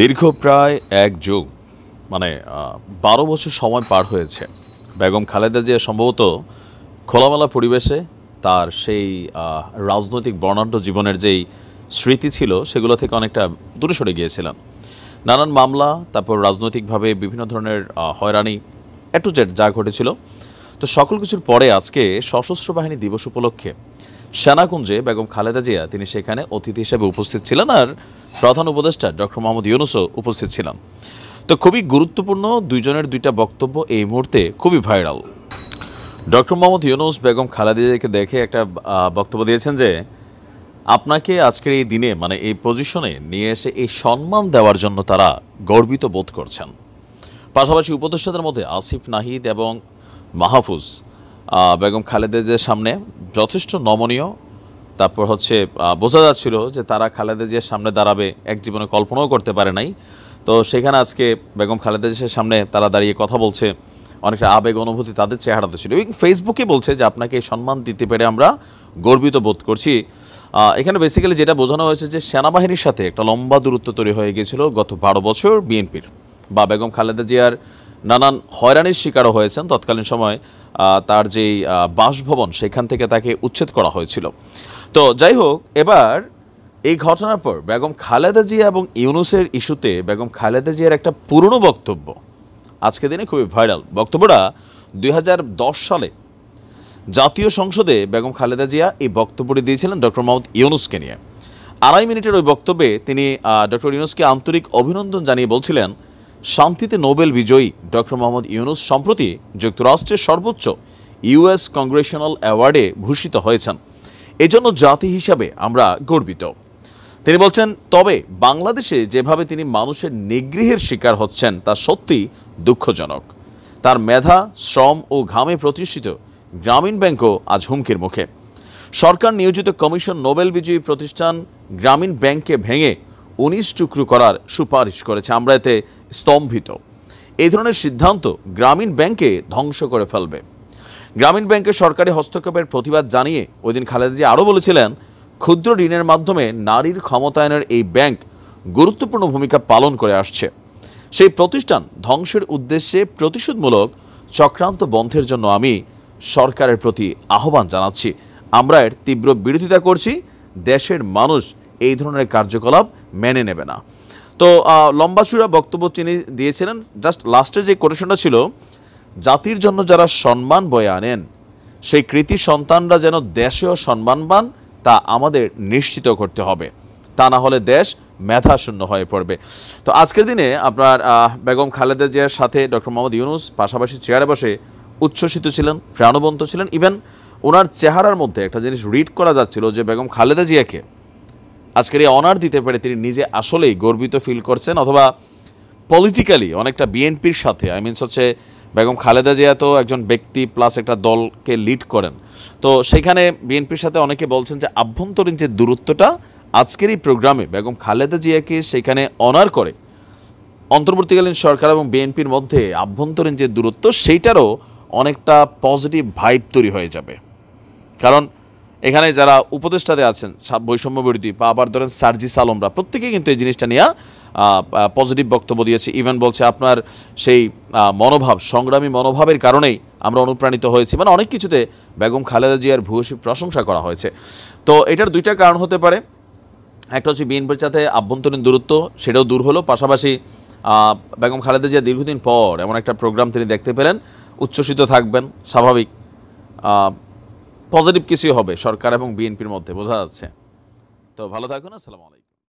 দীর্ঘ প্রায় এক যুগ মানে বারো বছর সময় পার হয়েছে বেগম খালেদা জিয়া সম্ভবত খোলামেলা পরিবেশে তার সেই রাজনৈতিক বর্ণাঢ্য জীবনের যেই স্মৃতি ছিল সেগুলো থেকে অনেকটা দূরে সরে গিয়েছিলাম নানান মামলা তারপর রাজনৈতিকভাবে বিভিন্ন ধরনের হয়রানি এটু জেট যা ঘটেছিল তো সকল কিছুর পরে আজকে সশস্ত্র বাহিনী দিবস উপলক্ষে সেনাকুঞ্জে বেগম খালেদা জিয়া তিনি সেখানে অতিথি হিসেবে উপস্থিত ছিলেন আর প্রধান উপদেষ্টা ডক্টর মোহাম্মদ ইউনুসও উপস্থিত ছিলেন তো খুবই গুরুত্বপূর্ণ দুইজনের দুইটা বক্তব্য এই মুহূর্তে খুবই ভাইরাল ডক্টর মোহাম্মদ ইউনুস বেগম খালাদিজাকে দেখে একটা বক্তব্য দিয়েছেন যে আপনাকে আজকের এই দিনে মানে এই পজিশনে নিয়ে এসে এই সম্মান দেওয়ার জন্য তারা গর্বিত বোধ করছেন পাশাপাশি উপদেষ্টাদের মধ্যে আসিফ নাহিদ এবং মাহফুজ বেগম খালেদের সামনে যথেষ্ট নমনীয় তারপর হচ্ছে বোঝা যাচ্ছিল যে তারা খালেদা জিয়ার সামনে দাঁড়াবে এক জীবনে কল্পনাও করতে পারে নাই তো সেখানে আজকে বেগম খালেদা জিয়ার সামনে তারা দাঁড়িয়ে কথা বলছে অনেকটা আবেগ অনুভূতি তাদের চেহারাতে ছিল এবং ফেসবুকে বলছে যে আপনাকে সম্মান দিতে পেরে আমরা গর্বিত বোধ করছি এখানে বেসিক্যালি যেটা বোঝানো হয়েছে যে সেনাবাহিনীর সাথে একটা লম্বা দূরত্ব তৈরি হয়ে গিয়েছিল গত বারো বছর বিএনপির বা বেগম খালেদা জিয়ার নানান হয়রানির শিকারও হয়েছেন তৎকালীন সময় তার যেই বাসভবন সেখান থেকে তাকে উচ্ছেদ করা হয়েছিল তো যাই হোক এবার এই ঘটনার পর বেগম খালেদা জিয়া এবং ইউনুসের ইস্যুতে বেগম খালেদা জিয়ার একটা পুরনো বক্তব্য আজকে দিনে খুবই ভাইরাল বক্তব্যটা দুই সালে জাতীয় সংসদে বেগম খালেদা জিয়া এই বক্তব্যটি দিয়েছিলেন ডক্টর মাহমুদ ইউনুসকে নিয়ে আড়াই মিনিটের ওই বক্তব্যে তিনি ডক্টর ইউনুসকে আন্তরিক অভিনন্দন জানিয়ে বলছিলেন শান্তিতে নোবেল বিজয়ী ডক্টর মোহাম্মদ ইউনুস সম্প্রতি যুক্তরাষ্ট্রের সর্বোচ্চ ইউএস কংগ্রেশনাল অ্যাওয়ার্ডে ভূষিত হয়েছেন এজন্য জাতি হিসাবে আমরা গর্বিত তিনি বলছেন তবে বাংলাদেশে যেভাবে তিনি মানুষের নিগৃহের শিকার হচ্ছেন তা সত্যি দুঃখজনক তার মেধা শ্রম ও ঘামে প্রতিষ্ঠিত গ্রামীণ ব্যাংকও আজ হুমকির মুখে সরকার নিয়োজিত কমিশন নোবেল বিজয়ী প্রতিষ্ঠান গ্রামীণ ব্যাংককে ভেঙে উনিশ টুকরো করার সুপারিশ করেছে আমরা এতে স্তম্ভিত এই ধরনের সিদ্ধান্ত গ্রামীণ ব্যাংকে ধ্বংস করে ফেলবে গ্রামীণ ব্যাংকের সরকারি হস্তক্ষেপের প্রতিবাদ জানিয়ে ওই দিন খালেদা জিয়া আরও বলেছিলেন ক্ষুদ্র ঋণের মাধ্যমে নারীর ক্ষমতায়নের এই ব্যাংক গুরুত্বপূর্ণ ভূমিকা পালন করে আসছে সেই প্রতিষ্ঠান ধ্বংসের উদ্দেশ্যে প্রতিশোধমূলক চক্রান্ত বন্ধের জন্য আমি সরকারের প্রতি আহ্বান জানাচ্ছি আমরা এর তীব্র বিরোধিতা করছি দেশের মানুষ এই ধরনের কার্যকলাপ মেনে নেবে না তো লম্বাসুরা বক্তব্য তিনি দিয়েছিলেন জাস্ট লাস্টে যে কোটেশনটা ছিল জাতির জন্য যারা সম্মান বয়ে আনেন সেই কৃতি সন্তানরা যেন দেশেও সম্মান পান তা আমাদের নিশ্চিত করতে হবে তা না হলে দেশ মেধাশূন্য হয়ে পড়বে তো আজকের দিনে আপনার বেগম খালেদা জিয়ার সাথে ডক্টর মোহাম্মদ ইউনুস পাশাপাশি চেয়ারে বসে উচ্ছ্বসিত ছিলেন প্রাণবন্ত ছিলেন ইভেন ওনার চেহারার মধ্যে একটা জিনিস রিড করা যাচ্ছিল যে বেগম খালেদা জিয়াকে আজকের এই অনার দিতে পেরে তিনি নিজে আসলেই গর্বিত ফিল করছেন অথবা পলিটিক্যালি অনেকটা বিএনপির সাথে আই মিনস হচ্ছে বেগম খালেদা জিয়া তো একজন ব্যক্তি প্লাস একটা দলকে লিড করেন তো সেখানে বিএনপির সাথে অনেকে বলছেন যে আভ্যন্তরীণ যে দূরত্বটা আজকের এই প্রোগ্রামে বেগম খালেদা জিয়াকে সেখানে অনার করে অন্তর্বর্তীকালীন সরকার এবং বিএনপির মধ্যে আভ্যন্তরীণ যে দূরত্ব সেইটারও অনেকটা পজিটিভ ভাইব তৈরি হয়ে যাবে কারণ এখানে যারা উপদেষ্টাতে আছেন বৈষম্য বিরোধী বা আবার ধরেন সার্জিস আলমরা প্রত্যেকেই কিন্তু এই জিনিসটা নিয়ে পজিটিভ বক্তব্য দিয়েছে ইভেন বলছে আপনার সেই মনোভাব সংগ্রামী মনোভাবের কারণেই আমরা অনুপ্রাণিত হয়েছি মানে অনেক কিছুতে বেগম খালেদা জিয়ার ভূয়সী প্রশংসা করা হয়েছে তো এটার দুইটা কারণ হতে পারে একটা হচ্ছে বিএনপির সাথে আভ্যন্তরীণ দূরত্ব সেটাও দূর হলো পাশাপাশি বেগম খালেদা জিয়া দীর্ঘদিন পর এমন একটা প্রোগ্রাম তিনি দেখতে পেলেন উচ্ছ্বসিত থাকবেন স্বাভাবিক পজিটিভ কিছুই হবে সরকার এবং বিএনপির মধ্যে বোঝা যাচ্ছে তো ভালো থাকুন আসসালামু আলাইকুম